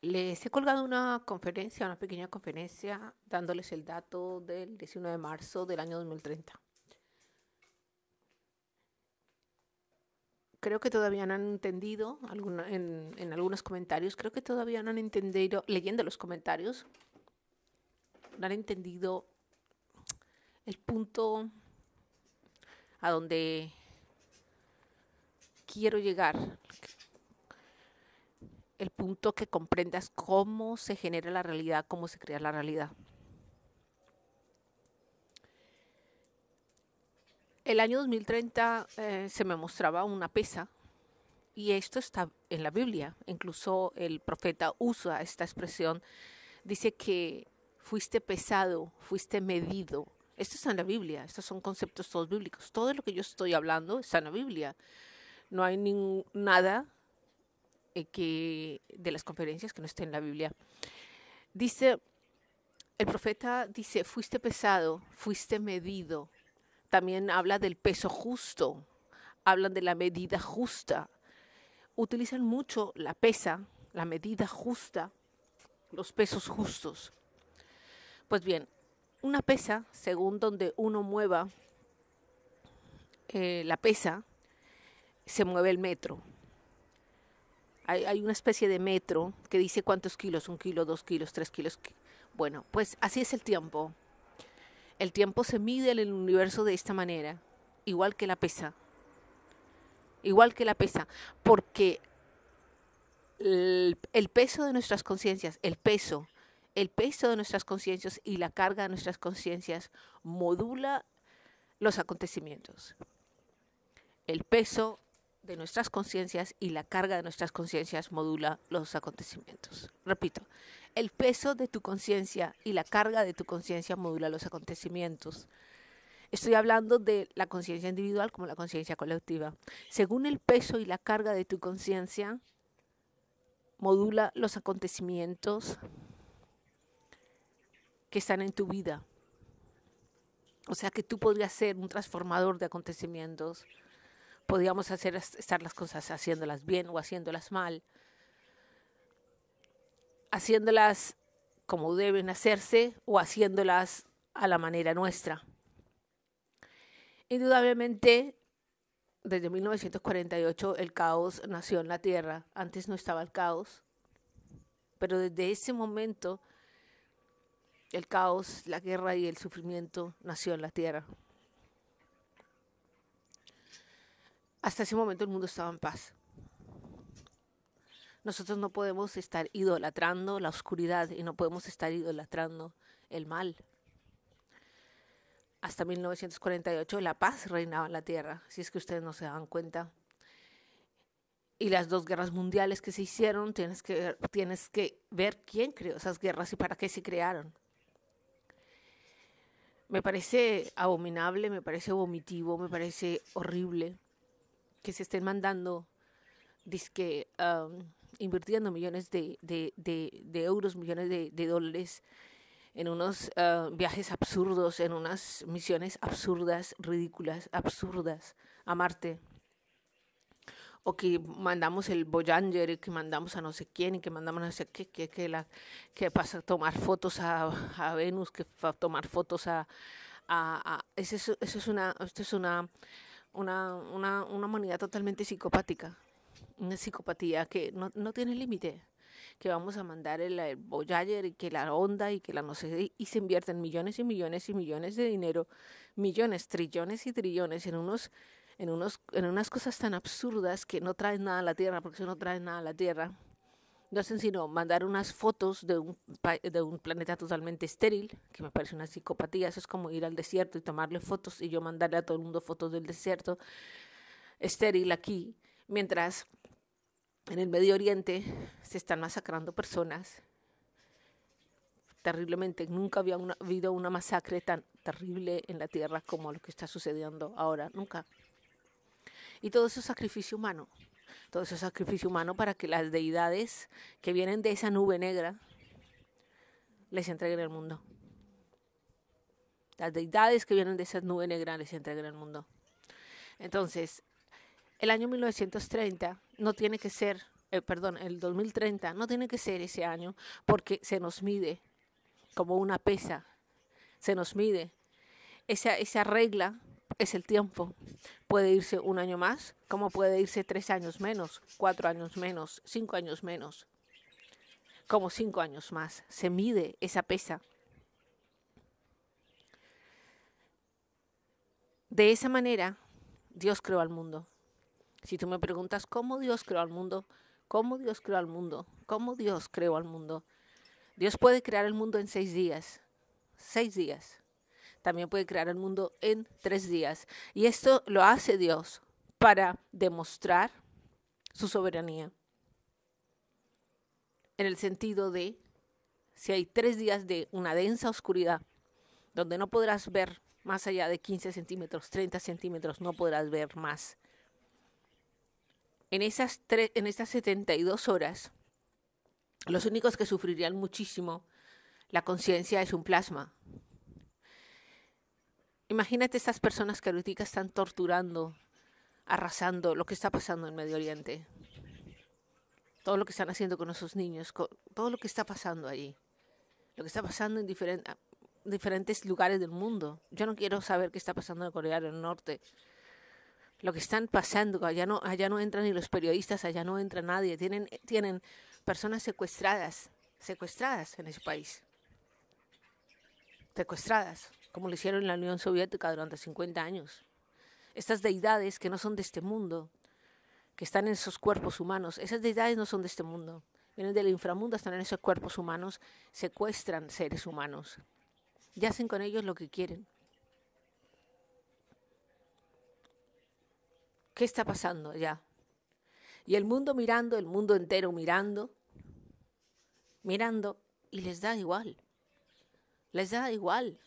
Les he colgado una conferencia, una pequeña conferencia, dándoles el dato del 19 de marzo del año 2030. Creo que todavía no han entendido, en, en algunos comentarios, creo que todavía no han entendido, leyendo los comentarios, no han entendido el punto a donde quiero llegar, el punto que comprendas cómo se genera la realidad, cómo se crea la realidad. El año 2030 eh, se me mostraba una pesa y esto está en la Biblia. Incluso el profeta usa esta expresión. Dice que fuiste pesado, fuiste medido. Esto está en la Biblia, estos son conceptos todos bíblicos. Todo lo que yo estoy hablando está en la Biblia. No hay nada eh, de las conferencias que no está en la Biblia. Dice, el profeta dice, fuiste pesado, fuiste medido. También habla del peso justo, hablan de la medida justa. Utilizan mucho la pesa, la medida justa, los pesos justos. Pues bien, una pesa, según donde uno mueva eh, la pesa, se mueve el metro hay, una especie de metro que dice cuántos kilos, un kilo, dos kilos, tres kilos. Bueno, pues así es el tiempo. El tiempo se mide en el universo de esta manera, igual que la pesa. Igual que la pesa, porque el, el peso de nuestras conciencias, el peso, el peso de nuestras conciencias y la carga de nuestras conciencias modula los acontecimientos. El peso de nuestras conciencias y la carga de nuestras conciencias modula los acontecimientos. Repito, el peso de tu conciencia y la carga de tu conciencia modula los acontecimientos. Estoy hablando de la conciencia individual como la conciencia colectiva. Según el peso y la carga de tu conciencia, modula los acontecimientos que están en tu vida. O sea que tú podrías ser un transformador de acontecimientos podíamos hacer, estar las cosas haciéndolas bien o haciéndolas mal, haciéndolas como deben hacerse o haciéndolas a la manera nuestra. Indudablemente, desde 1948 el caos nació en la Tierra, antes no estaba el caos, pero desde ese momento el caos, la guerra y el sufrimiento nació en la Tierra. Hasta ese momento el mundo estaba en paz. Nosotros no podemos estar idolatrando la oscuridad y no podemos estar idolatrando el mal. Hasta 1948 la paz reinaba en la Tierra, si es que ustedes no se dan cuenta. Y las dos guerras mundiales que se hicieron, tienes que, ver, tienes que ver quién creó esas guerras y para qué se crearon. Me parece abominable, me parece vomitivo, me parece horrible que se estén mandando, disque, um, invirtiendo millones de, de, de, euros, millones de, dólares en unos uh, viajes absurdos, en unas misiones absurdas, ridículas, absurdas a Marte. O que mandamos el Voyager, que mandamos a no sé quién, y que mandamos a no sé qué, que, que, la, que pasa a tomar fotos a, a Venus, que a tomar fotos a, a, eso, eso es una, esto es una una, una, humanidad totalmente psicopática, una psicopatía que no, tiene límite, que vamos a mandar el, el y que la onda y que la no sé, y se invierten millones y millones y millones de dinero, millones, trillones y trillones en unos en unos en unas cosas tan absurdas que no traen nada a la Tierra, porque eso no trae nada a la Tierra, no hacen sino mandar unas fotos de un, planeta totalmente estéril, que me parece una psicopatía. Eso es como ir al desierto y tomarle fotos y yo mandarle a todo el mundo fotos del desierto estéril aquí, mientras en el Medio Oriente se están masacrando personas terriblemente. Nunca había una, habido una masacre tan terrible en la tierra como lo que está sucediendo ahora, nunca. Y todo eso es sacrificio humano todo ese sacrificio humano para que las deidades que vienen de esa nube negra les entreguen el mundo. Las deidades que vienen de esa nube negra les entreguen el mundo. Entonces, el año 1930 no tiene que ser, eh, perdón, el 2030 no tiene que ser ese año porque se nos mide como una pesa, se nos mide esa regla es el tiempo. Puede irse un año más, como puede irse tres años menos, cuatro años menos, cinco años menos, como cinco años más. Se mide esa pesa. De esa manera, Dios creó al mundo. Si tú me preguntas cómo Dios creó al mundo, cómo Dios creó al mundo, cómo Dios creó al mundo, Dios puede crear el mundo en seis días. Seis días también puede crear el mundo en tres días. Y esto lo hace Dios para demostrar su soberanía. En el sentido de, si hay tres días de una densa oscuridad, donde no podrás ver más allá de 15 centímetros, 30 centímetros, no podrás ver más. En esas, en esas 72 horas, los únicos que sufrirían muchísimo la conciencia es un plasma, Imagínate estas personas que ahorita están torturando, arrasando lo que está pasando en Medio Oriente. Todo lo que están haciendo con esos niños, todo lo que está pasando allí. Lo que está pasando en ah, diferentes lugares del mundo. Yo no quiero saber qué está pasando en Corea del Norte. Lo que están pasando, allá no, allá no entran ni los periodistas, allá no entra nadie. Tienen, tienen personas secuestradas, secuestradas en ese país. Secuestradas como lo hicieron en la Unión Soviética durante 50 años. Estas deidades que no son de este mundo, que están en esos cuerpos humanos, esas deidades no son de este mundo, vienen del inframundo, están en esos cuerpos humanos, secuestran seres humanos y hacen con ellos lo que quieren. ¿Qué está pasando ya? Y el mundo mirando, el mundo entero mirando, mirando, y les da igual. Les da igual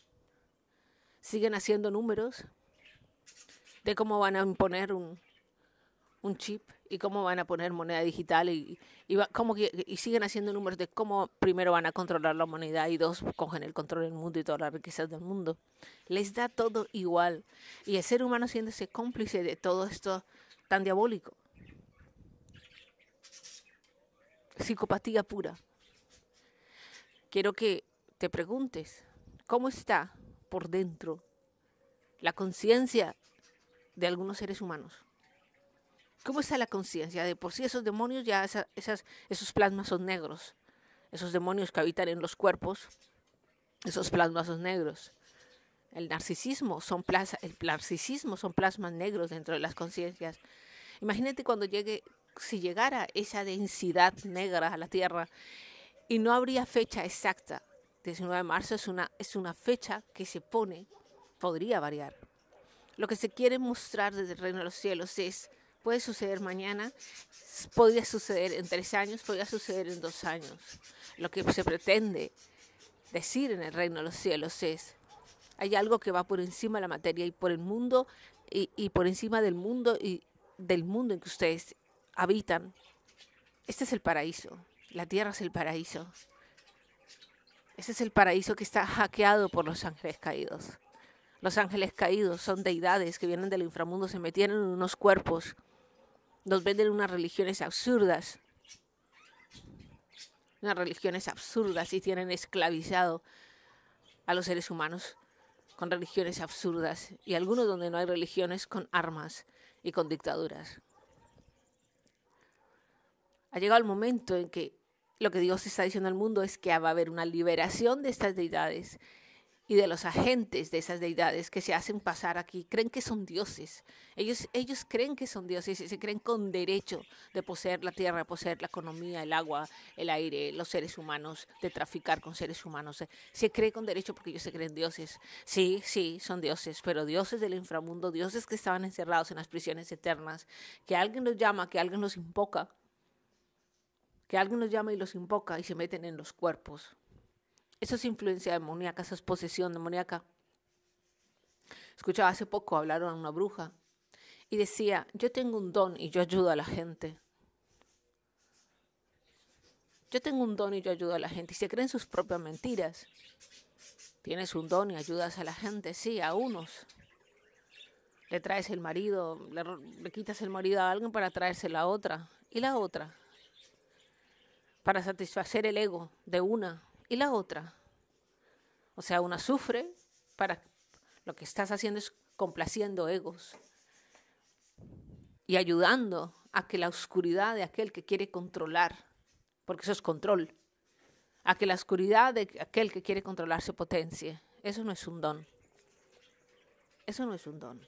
siguen haciendo números de cómo van a imponer un, chip y cómo van a poner moneda digital y, y siguen haciendo números de cómo primero van a controlar la humanidad y dos, cogen el control del mundo y todas las riquezas del mundo. Les da todo igual. Y el ser humano siéndose cómplice de todo esto tan diabólico. Psicopatía pura. Quiero que te preguntes, ¿cómo está por dentro la conciencia de algunos seres humanos. ¿Cómo está la conciencia? De por sí esos demonios, ya esos plasmas son negros. Esos demonios que habitan en los cuerpos, esos plasmas son negros. El narcisismo son, plaza, el narcisismo son plasmas negros dentro de las conciencias. Imagínate cuando llegue, si llegara esa densidad negra a la Tierra y no habría fecha exacta 19 de marzo es una, es una fecha que se pone, podría variar. Lo que se quiere mostrar desde el reino de los cielos es, puede suceder mañana, podría suceder en tres años, podría suceder en dos años. Lo que se pretende decir en el reino de los cielos es, hay algo que va por encima de la materia y por el mundo y, por encima del mundo y del mundo en que ustedes habitan. Este es el paraíso, la tierra es el paraíso. Ese es el paraíso que está hackeado por los ángeles caídos. Los ángeles caídos son deidades que vienen del inframundo, se metieron en unos cuerpos, nos venden unas religiones absurdas, unas religiones absurdas y tienen esclavizado a los seres humanos con religiones absurdas y algunos donde no hay religiones con armas y con dictaduras. Ha llegado el momento en que lo que Dios está diciendo al mundo es que va a haber una liberación de estas deidades y de los agentes de esas deidades que se hacen pasar aquí. Creen que son dioses. Ellos, ellos creen que son dioses y se creen con derecho de poseer la tierra, poseer la economía, el agua, el aire, los seres humanos, de traficar con seres humanos. Se cree con derecho porque ellos se creen dioses. Sí, sí, son dioses, pero dioses del inframundo, dioses que estaban encerrados en las prisiones eternas, que alguien los llama, que alguien los invoca que alguien los llama y los invoca y se meten en los cuerpos. Eso es influencia demoníaca, eso es posesión demoníaca. Escuchaba hace poco, hablaron a una bruja y decía, yo tengo un don y yo ayudo a la gente. Yo tengo un don y yo ayudo a la gente. Y se creen sus propias mentiras. Tienes un don y ayudas a la gente, sí, a unos. Le traes el marido, le, quitas el marido a alguien para traerse la otra y la otra para satisfacer el ego de una y la otra. O sea, una sufre para lo que estás haciendo es complaciendo egos y ayudando a que la oscuridad de aquel que quiere controlar, porque eso es control, a que la oscuridad de aquel que quiere controlar se potencie. Eso no es un don. Eso no es un don.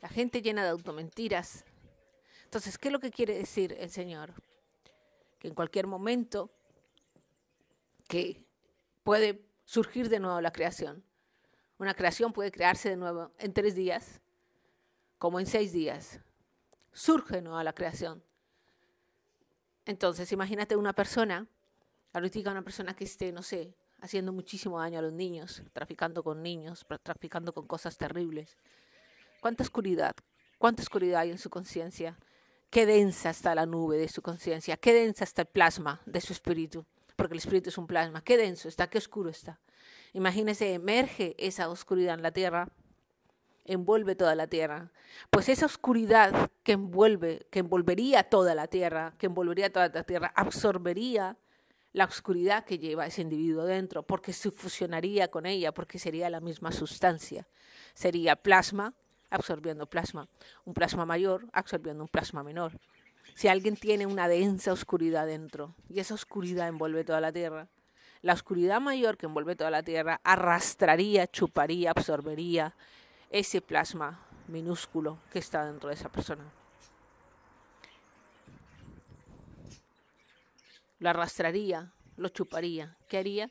La gente llena de automentiras. Entonces, ¿qué es lo que quiere decir el Señor? que en cualquier momento que puede surgir de nuevo la creación. Una creación puede crearse de nuevo en tres días, como en seis días. Surge de nuevo la creación. Entonces, imagínate una persona, ahorita una persona que esté, no sé, haciendo muchísimo daño a los niños, traficando con niños, traficando con cosas terribles. ¿Cuánta oscuridad? ¿Cuánta oscuridad hay en su conciencia? Qué densa está la nube de su conciencia, qué densa está el plasma de su espíritu, porque el espíritu es un plasma, qué denso está, qué oscuro está. Imagínese, emerge esa oscuridad en la tierra, envuelve toda la tierra. Pues esa oscuridad que envuelve, que envolvería toda la tierra, que envolvería toda la tierra, absorbería la oscuridad que lleva ese individuo dentro, porque se fusionaría con ella, porque sería la misma sustancia. Sería plasma absorbiendo plasma, un plasma mayor absorbiendo un plasma menor. Si alguien tiene una densa oscuridad dentro y esa oscuridad envuelve toda la Tierra, la oscuridad mayor que envuelve toda la Tierra arrastraría, chuparía, absorbería ese plasma minúsculo que está dentro de esa persona. Lo arrastraría, lo chuparía. ¿Qué haría?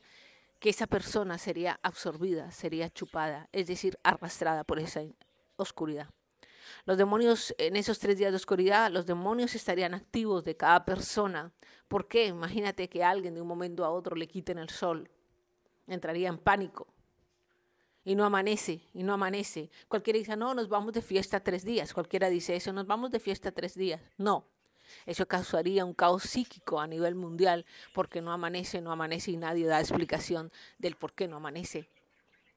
Que esa persona sería absorbida, sería chupada, es decir, arrastrada por esa oscuridad. Los demonios, en esos tres días de oscuridad, los demonios estarían activos de cada persona. ¿Por qué? Imagínate que alguien de un momento a otro le quiten el sol. Entraría en pánico. Y no amanece, y no amanece. Cualquiera dice, no, nos vamos de fiesta tres días. Cualquiera dice eso, nos vamos de fiesta tres días. No. Eso causaría un caos psíquico a nivel mundial porque no amanece, no amanece y nadie da explicación del por qué no amanece.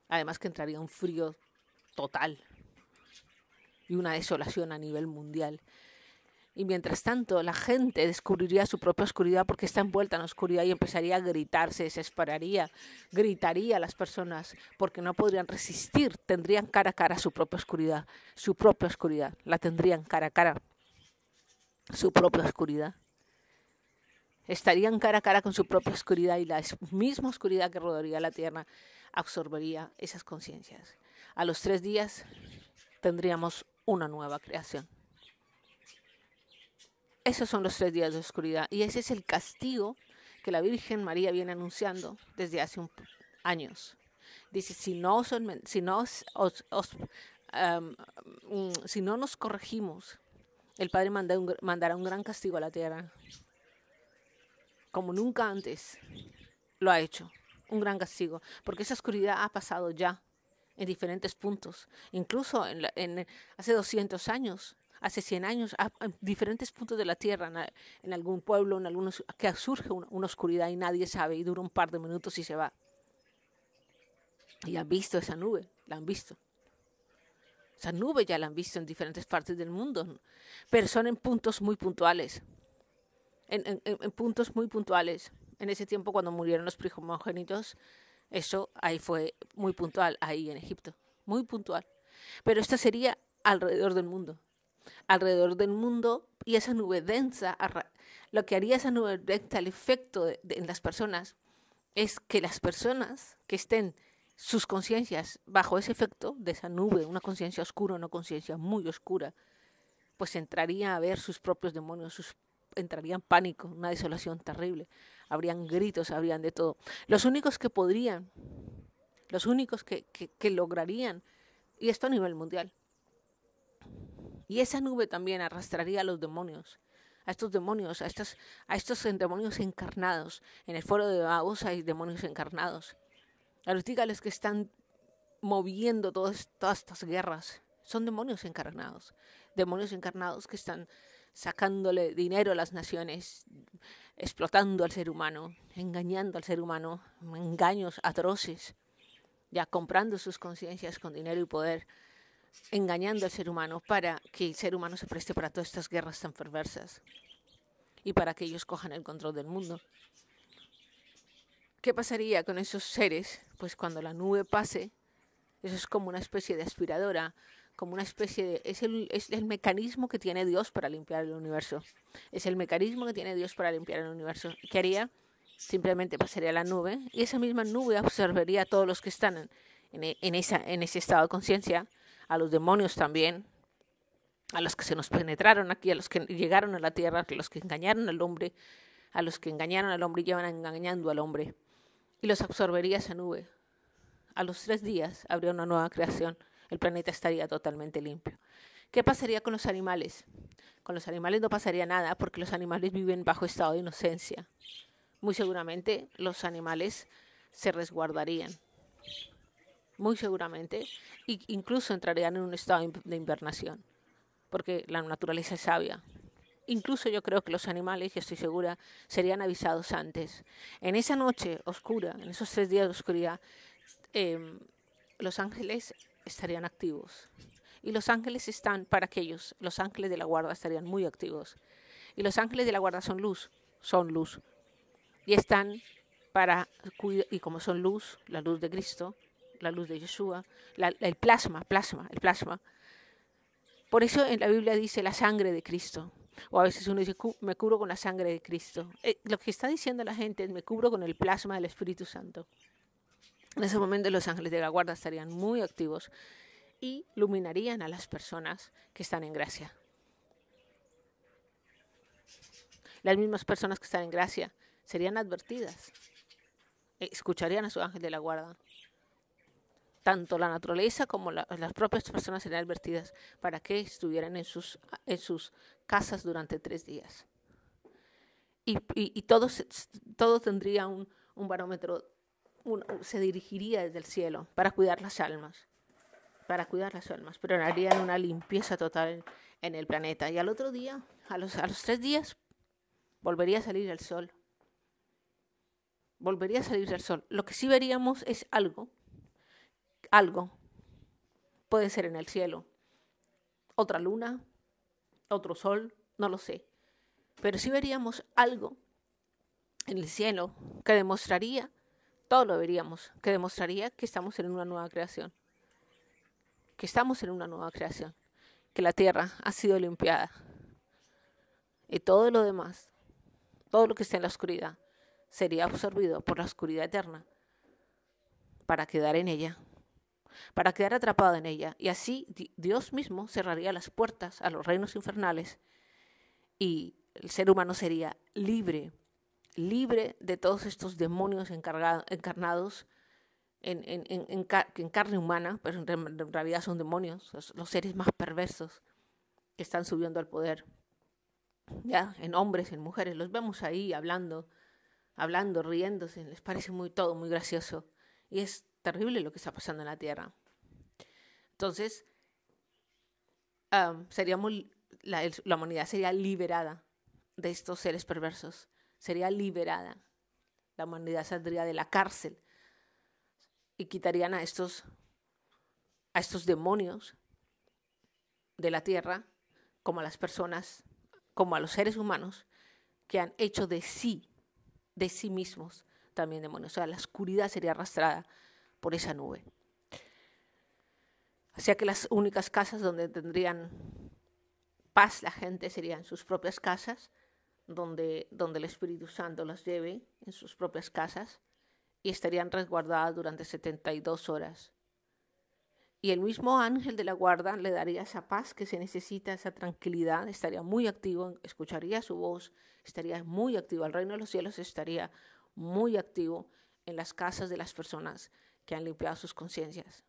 Además que entraría un frío total y una desolación a nivel mundial. Y mientras tanto, la gente descubriría su propia oscuridad porque está envuelta en la oscuridad y empezaría a gritarse se desesperaría, gritaría a las personas porque no podrían resistir, tendrían cara a cara su propia oscuridad, su propia oscuridad, la tendrían cara a cara, su propia oscuridad. Estarían cara a cara con su propia oscuridad y la misma oscuridad que rodaría la Tierra absorbería esas conciencias. A los tres días tendríamos una nueva creación. Esos son los tres días de oscuridad y ese es el castigo que la Virgen María viene anunciando desde hace años. Dice, si no, nos corregimos, el Padre mandará un gran castigo a la tierra, como nunca antes lo ha hecho, un gran castigo, porque esa oscuridad ha pasado ya en diferentes puntos, incluso en, en hace 200 años, hace 100 años, en diferentes puntos de la Tierra, en, algún pueblo, en algunos, que surge una, oscuridad y nadie sabe y dura un par de minutos y se va. Y han visto esa nube, la han visto. Esa nube ya la han visto en diferentes partes del mundo, pero son en puntos muy puntuales, en, en puntos muy puntuales. En ese tiempo cuando murieron los primogénitos, eso ahí fue muy puntual, ahí en Egipto, muy puntual. Pero esto sería alrededor del mundo. Alrededor del mundo y esa nube densa, lo que haría esa nube densa, el efecto en las personas, es que las personas que estén sus conciencias bajo ese efecto de esa nube, una conciencia oscura, una conciencia muy oscura, pues entrarían a ver sus propios demonios, sus, en pánico, una desolación terrible habrían gritos, habrían de todo. Los únicos que podrían, los únicos que, lograrían, y esto a nivel mundial. Y esa nube también arrastraría a los demonios a estos demonios, a estos, a estos demonios encarnados. En el foro de Davos hay demonios encarnados. A los tigales que están moviendo todas estas guerras son demonios encarnados. Demonios encarnados que están sacándole dinero a las naciones, explotando al ser humano, engañando al ser humano, engaños atroces, ya comprando sus conciencias con dinero y poder, engañando al ser humano para que el ser humano se preste para todas estas guerras tan perversas y para que ellos cojan el control del mundo. ¿Qué pasaría con esos seres? Pues cuando la nube pase, eso es como una especie de aspiradora como una especie de... Es el, es el mecanismo que tiene Dios para limpiar el universo. Es el mecanismo que tiene Dios para limpiar el universo. ¿Qué haría? Simplemente pasaría la nube y esa misma nube absorbería a todos los que están e, en, esa, en ese estado de conciencia, a los demonios también, a los que se nos penetraron aquí, a los que llegaron a la tierra, a los que engañaron al hombre, a los que engañaron al hombre y llevan engañando al hombre. Y los absorbería esa nube. A los tres días habría una nueva creación el planeta estaría totalmente limpio. ¿Qué pasaría con los animales? Con los animales no pasaría nada porque los animales viven bajo estado de inocencia. Muy seguramente los animales se resguardarían. Muy seguramente. incluso entrarían en un estado de invernación. Porque la naturaleza es sabia. Incluso yo creo que los animales, y estoy segura, serían avisados antes. En esa noche oscura, en esos tres días de oscuridad, em, los ángeles estarían activos. Y los ángeles están para aquellos, los ángeles de la guarda estarían muy activos. Y los ángeles de la guarda son luz, son luz. Y están para, y como son luz, la luz de Cristo, la luz de Yeshua, el plasma, plasma, el plasma. Por eso en la Biblia dice la sangre de Cristo. O a veces uno dice, me cubro con la sangre de Cristo. Eh, lo que está diciendo la gente es, me cubro con el plasma del Espíritu Santo. En ese momento los ángeles de la guarda estarían muy activos y iluminarían a las personas que están en gracia. Las mismas personas que están en gracia serían advertidas, eh, escucharían a su ángel de la guarda. Tanto la naturaleza como las propias personas serían advertidas para que estuvieran en sus, casas durante tres días. Y, todo tendría un, un barómetro se dirigiría desde el cielo para cuidar las almas, para cuidar las almas, pero harían una limpieza total en el planeta. Y al otro día, a los, a los tres días, volvería a salir el sol. Volvería a salir el sol. Lo que sí veríamos es algo, algo, puede ser en el cielo, otra luna, otro sol, no lo sé. Pero sí veríamos algo en el cielo que demostraría todo lo veríamos, que demostraría que estamos en una nueva creación. Que estamos en una nueva creación. Que la tierra ha sido limpiada. Y todo lo demás, todo lo que está en la oscuridad, sería absorbido por la oscuridad eterna para quedar en ella, para quedar atrapado en ella. Y así Dios mismo cerraría las puertas a los reinos infernales y el ser humano sería libre libre de todos estos demonios encarnados en, en, carne humana, pero en, realidad son demonios, los seres más perversos que están subiendo al poder, ya, en hombres, en mujeres, los vemos ahí hablando, hablando, riéndose, les parece muy todo, muy gracioso, y es terrible lo que está pasando en la Tierra. Entonces, la humanidad sería liberada de estos seres perversos sería liberada. La humanidad saldría de la cárcel y quitarían a estos, a estos demonios de la tierra, como a las personas, como a los seres humanos, que han hecho de sí, de sí mismos, también demonios. O sea, la oscuridad sería arrastrada por esa nube. O que las únicas casas donde tendrían paz la gente serían sus propias casas, donde, el Espíritu Santo las lleve en sus propias casas y estarían resguardadas durante 72 horas. Y el mismo ángel de la guarda le daría esa paz que se necesita, esa tranquilidad, estaría muy activo, escucharía su voz, estaría muy activo, el reino de los cielos estaría muy activo en las casas de las personas que han limpiado sus conciencias.